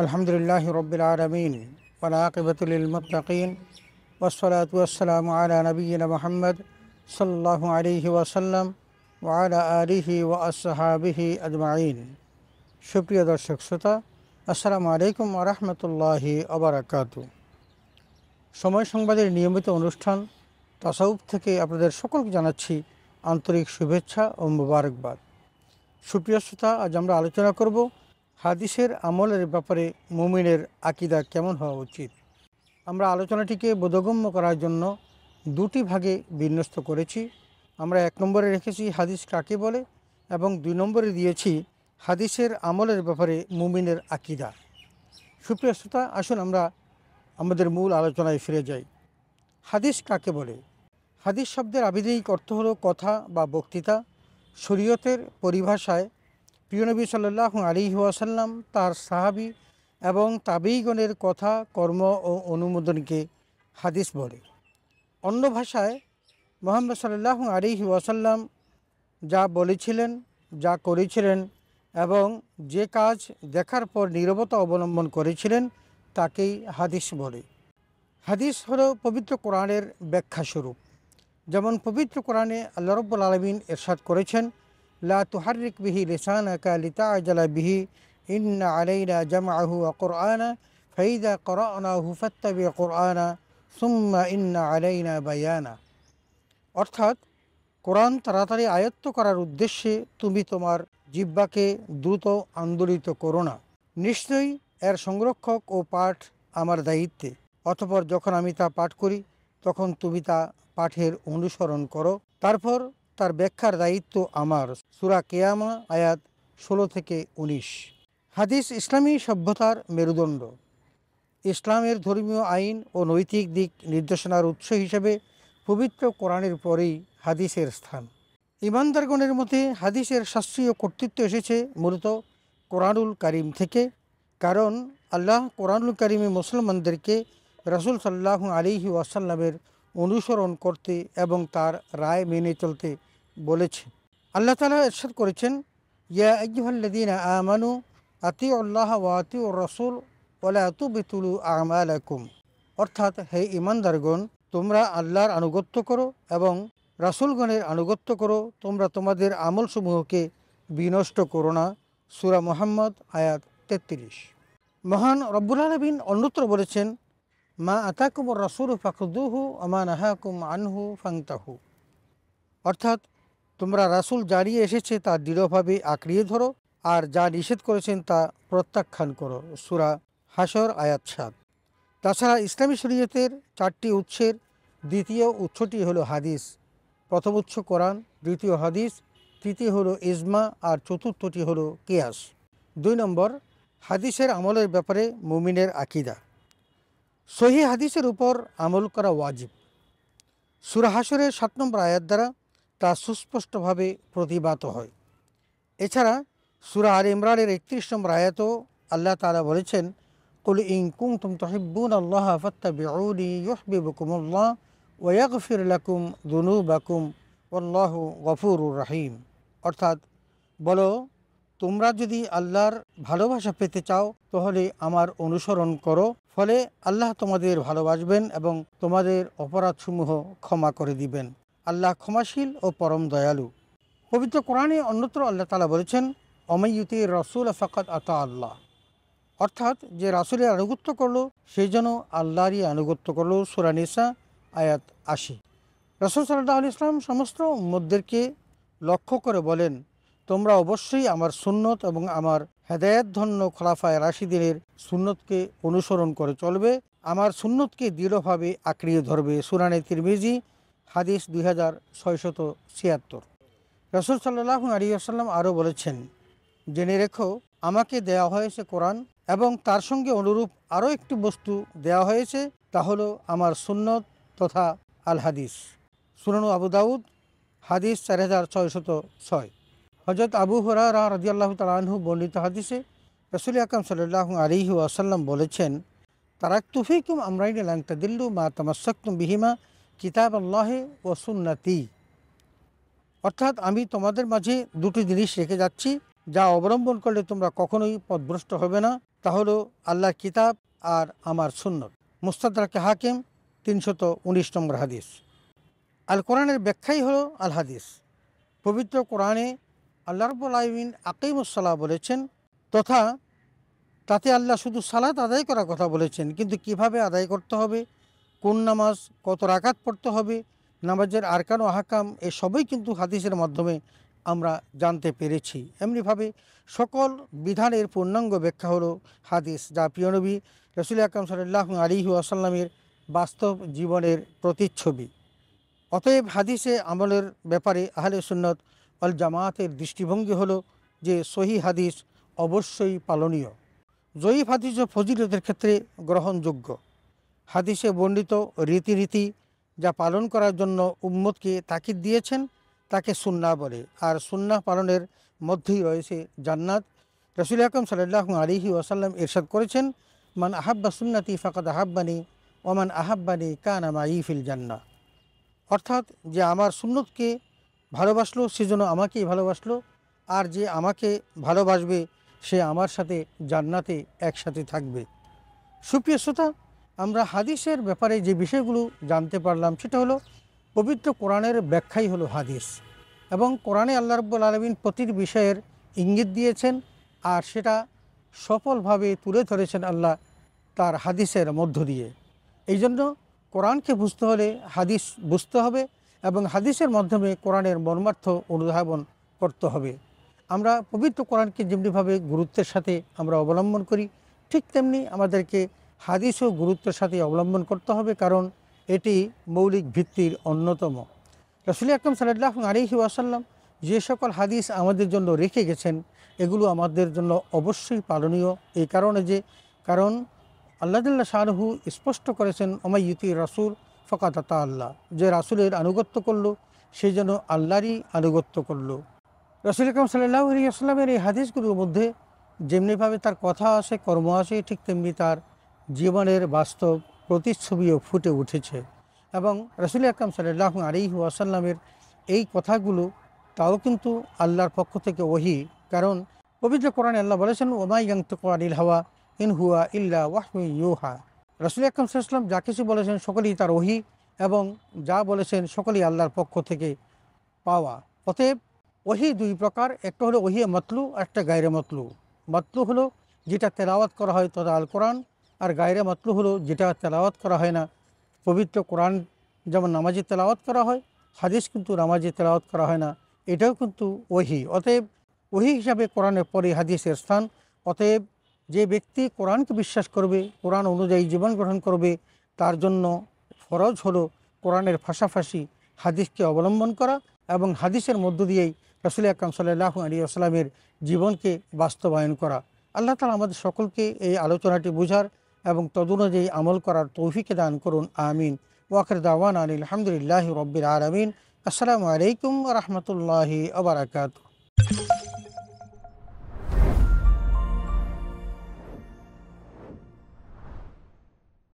আলহামদুলিল্লাহ রবিল আলমিন ওলাকিবতুলমতাকিন ওসলাতাম আলা নবীন মোহাম্মদ সাল্লাহ আলিহি ওয়াসাল্লাম ওয়ালা আলিহি ও আসহাবিহি আজমাইন সুপ্রিয় দর্শক শ্রোতা আসসালামু আলাইকুম আরহামতুল্লাহি আবরাকাত সময় সংবাদের নিয়মিত অনুষ্ঠান তাসাউফ থেকে আপনাদের সকলকে জানাচ্ছি আন্তরিক শুভেচ্ছা ও মুবারকবাদ সুপ্রিয় শ্রোতা আজ আমরা আলোচনা করব হাদিসের আমলের ব্যাপারে মুমিনের আকিদা কেমন হওয়া উচিত আমরা আলোচনাটিকে বোধগম্য করার জন্য দুটি ভাগে বিন্যস্ত করেছি আমরা এক নম্বরে রেখেছি হাদিস কাকে বলে এবং দুই নম্বরে দিয়েছি হাদিসের আমলের ব্যাপারে মুমিনের আকিদা সুপ্রিয় শ্রোতা আসুন আমরা আমাদের মূল আলোচনায় ফিরে যাই হাদিস কাকে বলে হাদিস শব্দের আবিধায়িক অর্থ হলো কথা বা বক্তৃতা শরীয়তের পরিভাষায় প্রিয়নবী সাল্লাহ আলী ওয়াসাল্লাম তার সাহাবি এবং তাবেইগণের কথা কর্ম ও অনুমোদনকে হাদিস বলে অন্য ভাষায় মোহাম্মদ সাল্লাহ আলী ওয়াসাল্লাম যা বলেছিলেন যা করেছিলেন এবং যে কাজ দেখার পর নিরবতা অবলম্বন করেছিলেন তাকেই হাদিস বলে হাদিস হল পবিত্র কোরআনের ব্যাখ্যা স্বরূপ যেমন পবিত্র কোরআনে আল্লাহ রব্বুল আলমিন এরশাদ করেছেন লা তুহারিক বিহি কালিতা লিতাআজালা বিহি ইন্না আলাইনা জামআহু ওয়া কুরআনা ফাইদা করানাহু ফাত্তাবি কুরআনা সুম্মা ইন্না আলাইনা বাইয়ানা অর্থাৎ কোরআন তাড়াতাড়ি আয়ত্ত করার উদ্দেশ্যে তুমি তোমার জিব্বাকে দ্রুত আন্দোলিত করো না নিশ্চয়ই এর সংরক্ষক ও পাঠ আমার দায়িত্বে অতপর যখন আমি তা পাঠ করি তখন তুমি তা পাঠের অনুসরণ করো তারপর তার ব্যাখ্যার দায়িত্ব আমার সুরা কেয়ামা আয়াত ষোলো থেকে ১৯ হাদিস ইসলামী সভ্যতার মেরুদণ্ড ইসলামের ধর্মীয় আইন ও নৈতিক দিক নির্দেশনার উৎস হিসেবে পবিত্র কোরআনের পরেই হাদিসের স্থান ইমানদারগণের মধ্যে হাদিসের শাস্ত্রীয় কর্তৃত্ব এসেছে মূলত কোরআনুল কারিম থেকে কারণ আল্লাহ কোরআনুল করিমে মুসলমানদেরকে রাসুল সাল্লাহ আলিহি ওয়াসাল্লামের অনুসরণ করতে এবং তার রায় মেনে চলতে বলেছে আল্লাহ তালা এরশাদ করেছেন ইয়া আমানু আতি আল্লাহ ওয়াতি ও রসুল ওলা আতু বিতুলু আমালাকুম অর্থাৎ হে ইমানদারগণ তোমরা আল্লাহর আনুগত্য করো এবং রাসুলগণের আনুগত্য করো তোমরা তোমাদের আমলসমূহকে বিনষ্ট করো না সুরা মোহাম্মদ আয়াত তেত্রিশ মহান রব্বুল আলমিন অন্যত্র বলেছেন মা আতাকুম রসুল ফাকদুহু আমা নাহাকুম আনহু ফাংতাহু অর্থাৎ তোমরা রাসুল জানিয়ে এসেছে তা দৃঢ়ভাবে আঁকড়িয়ে ধরো আর যা নিষেধ করেছেন তা প্রত্যাখ্যান করো সুরা হাসর আয়াত সাদ তাছাড়া ইসলামী শরীয়তের চারটি উৎসের দ্বিতীয় উৎসটি হলো হাদিস প্রথম উৎস কোরআন দ্বিতীয় হাদিস তৃতীয় হলো ইজমা আর চতুর্থটি হলো কেয়াস দুই নম্বর হাদিসের আমলের ব্যাপারে মুমিনের আকিদা সহি হাদিসের উপর আমল করা ওয়াজিব সুরাহাসরের সাত নম্বর আয়াত দ্বারা তা সুস্পষ্টভাবে প্রতিবাত হয় এছাড়া সুরা আর ইমরানের একত্রিশ নম্বর আয়াত আল্লাহ তালা বলেছেন কুল ইং কুং তুম তহিবুন আল্লাহ ফত্তাবিউলিহবিবুকুমুল্লাহ ইউহবিবুকুমুল্লাহ ওয়াগফির লাকুম দুনু বাকুম আল্লাহ গফুরুর রাহিম অর্থাৎ বলো তোমরা যদি আল্লাহর ভালোবাসা পেতে চাও তাহলে আমার অনুসরণ করো ফলে আল্লাহ তোমাদের ভালোবাসবেন এবং তোমাদের অপরাধসমূহ ক্ষমা করে দিবেন আল্লাহ ক্ষমাশীল ও পরম দয়ালু পবিত্র কোরআনে অন্যত্র আল্লাহ তালা বলেছেন অমাইয়ুতি রসুল আফাকাত আতা আল্লাহ অর্থাৎ যে রাসুলের আনুগত্য করল সেই যেন আল্লাহরই আনুগত্য করল সুরানিসা আয়াত আশি রসুল সাল্লাহ আলু ইসলাম সমস্ত উম্মদদেরকে লক্ষ্য করে বলেন তোমরা অবশ্যই আমার সুন্নত এবং আমার ধন্য খোলাফায় রাশিদিনের সুন্নতকে অনুসরণ করে চলবে আমার সুন্নতকে দৃঢ়ভাবে আঁকড়িয়ে ধরবে সুরানে তিরমিজি হাদিস দুই হাজার ছয়শত ছিয়াত্তর রসুল সাল্লাহ আলী আসাল্লাম আরও বলেছেন জেনে রেখো আমাকে দেয়া হয়েছে কোরআন এবং তার সঙ্গে অনুরূপ আরও একটি বস্তু দেয়া হয়েছে তা হলো আমার সুন্নত তথা আল হাদিস সুনানু আবু দাউদ হাদিস চার হাজার ছয়শত ছয় হজরত আবু হরা আল্লাহ তালাহু বর্ণিত হাদিসে রসুল আকাম সাল্লাহ আলিহু আসাল্লাম বলেছেন তারাক তুফিকুম আমরাইন লাংতা দিল্লু মা তামাসক্তুম বিহিমা কিতাব আল্লাহে ও সুন্নাতি অর্থাৎ আমি তোমাদের মাঝে দুটি জিনিস রেখে যাচ্ছি যা অবলম্বন করলে তোমরা কখনোই পদভ্রষ্ট হবে না তা হলো আল্লাহর কিতাব আর আমার সুন্নত মুস্তাদাকে হাকিম তিনশত উনিশ নম্বর হাদিস আল কোরআনের ব্যাখ্যাই হলো আল হাদিস পবিত্র কোরআনে আল্লাহ রব্বুল আলমিন আকিমুসাল্লাহ বলেছেন তথা তাতে আল্লাহ শুধু সালাত আদায় করার কথা বলেছেন কিন্তু কিভাবে আদায় করতে হবে কোন নামাজ কত রাকাত পড়তে হবে নামাজের আরকান ও হাকাম এসবই কিন্তু হাদিসের মাধ্যমে আমরা জানতে পেরেছি এমনিভাবে সকল বিধানের পূর্ণাঙ্গ ব্যাখ্যা হলো হাদিস যা প্রিয়নবী রসুল আকরম সাল্লাহ আলী আসাল্লামের বাস্তব জীবনের প্রতিচ্ছবি অতএব হাদিসে আমলের ব্যাপারে আহলে সুন্নত অল জামায়াতের দৃষ্টিভঙ্গি হলো যে সহি হাদিস অবশ্যই পালনীয় জয়ীফ হাদিস ও ফজিলতের ক্ষেত্রে গ্রহণযোগ্য হাদিসে বর্ণিত রীতি যা পালন করার জন্য উম্মতকে তাকিদ দিয়েছেন তাকে সুন্না বলে আর সুন্না পালনের মধ্যেই রয়েছে জান্নাত রসুল আকরম সাল্লাহ আলিহি ওয়াসাল্লাম ইরশাদ করেছেন মান আহাব্বা সুন্নাতি ফাকাদ আহাব্বানি ওমান আহাব্বানি কানামা ইফিল জান্না অর্থাৎ যে আমার সুন্নতকে ভালোবাসলো সেজন্য আমাকেই ভালোবাসলো আর যে আমাকে ভালোবাসবে সে আমার সাথে জান্নাতে একসাথে থাকবে সুপ্রিয় শ্রোতা আমরা হাদিসের ব্যাপারে যে বিষয়গুলো জানতে পারলাম সেটা হলো পবিত্র কোরআনের ব্যাখ্যাই হলো হাদিস এবং কোরআনে আল্লাহ রব্বুল আলমিন প্রতিটি বিষয়ের ইঙ্গিত দিয়েছেন আর সেটা সফলভাবে তুলে ধরেছেন আল্লাহ তার হাদিসের মধ্য দিয়ে এই জন্য কোরআনকে বুঝতে হলে হাদিস বুঝতে হবে এবং হাদিসের মাধ্যমে কোরআনের মর্মার্থ অনুধাবন করতে হবে আমরা পবিত্র কোরআনকে যেমনিভাবে গুরুত্বের সাথে আমরা অবলম্বন করি ঠিক তেমনি আমাদেরকে হাদিসও গুরুত্বের সাথে অবলম্বন করতে হবে কারণ এটি মৌলিক ভিত্তির অন্যতম রসুল আকরম সাল্লাহ আলিহি ওয়াসাল্লাম যে সকল হাদিস আমাদের জন্য রেখে গেছেন এগুলো আমাদের জন্য অবশ্যই পালনীয় এই কারণে যে কারণ আল্লাহদুল্লাহ শাহরহু স্পষ্ট করেছেন অমাইতি রাসুল ফকাতাতা আল্লাহ যে রাসুলের আনুগত্য করল সে যেন আল্লাহরই আনুগত্য করল রসুল আকরম সাল্লাহ আলিয়া আসলামের এই হাদিসগুলোর মধ্যে যেমনিভাবে তার কথা আসে কর্ম আসে ঠিক তেমনি তার জীবনের বাস্তব প্রতিচ্ছবিও ফুটে উঠেছে এবং রসুল আকরম সাল্লাহ আলিহু আসাল্লামের এই কথাগুলো তাও কিন্তু আল্লাহর পক্ষ থেকে ওহি কারণ পবিত্র কোরআনে আল্লাহ বলেছেন ওমাই ইয়াংতুক আনিল হাওয়া ইন হুয়া ইল্লা ওয়াহমি ইউহা রসুল আকরম সাল্লাম যা কিছু বলেছেন সকলেই তার ওহি এবং যা বলেছেন সকলেই আল্লাহর পক্ষ থেকে পাওয়া অতএব ওহি দুই প্রকার একটা হলো ওহিয়া মতলু একটা গায়রে মতলু মতলু হলো যেটা তেলাওয়াত করা হয় তদা আল কোরআন আর গায়রা মতলু হলো যেটা তেলাওয়াত করা হয় না পবিত্র কোরআন যেমন নামাজে তেলাওয়াত করা হয় হাদিস কিন্তু নামাজে তেলাওয়াত করা হয় না এটাও কিন্তু ওহি অতএব ওহি হিসাবে কোরআনের পরে হাদিসের স্থান অতএব যে ব্যক্তি কোরআনকে বিশ্বাস করবে কোরআন অনুযায়ী জীবন গ্রহণ করবে তার জন্য ফরজ হলো কোরআনের ফাঁসাফাঁসি হাদিসকে অবলম্বন করা এবং হাদিসের মধ্য দিয়েই রসুল আকরাম সাল্লাহ আলী আসলামের জীবনকে বাস্তবায়ন করা আল্লাহ তালা আমাদের সকলকে এই আলোচনাটি বোঝার এবং তদনুযায়ী আমল করার তৌফিকে দান করুন আমিন ওয়াকের দাওয়ান আলহামদুলিল্লাহ রবিল আলমিন আসসালামু আলাইকুম রহমতুল্লাহি আবরাকাতু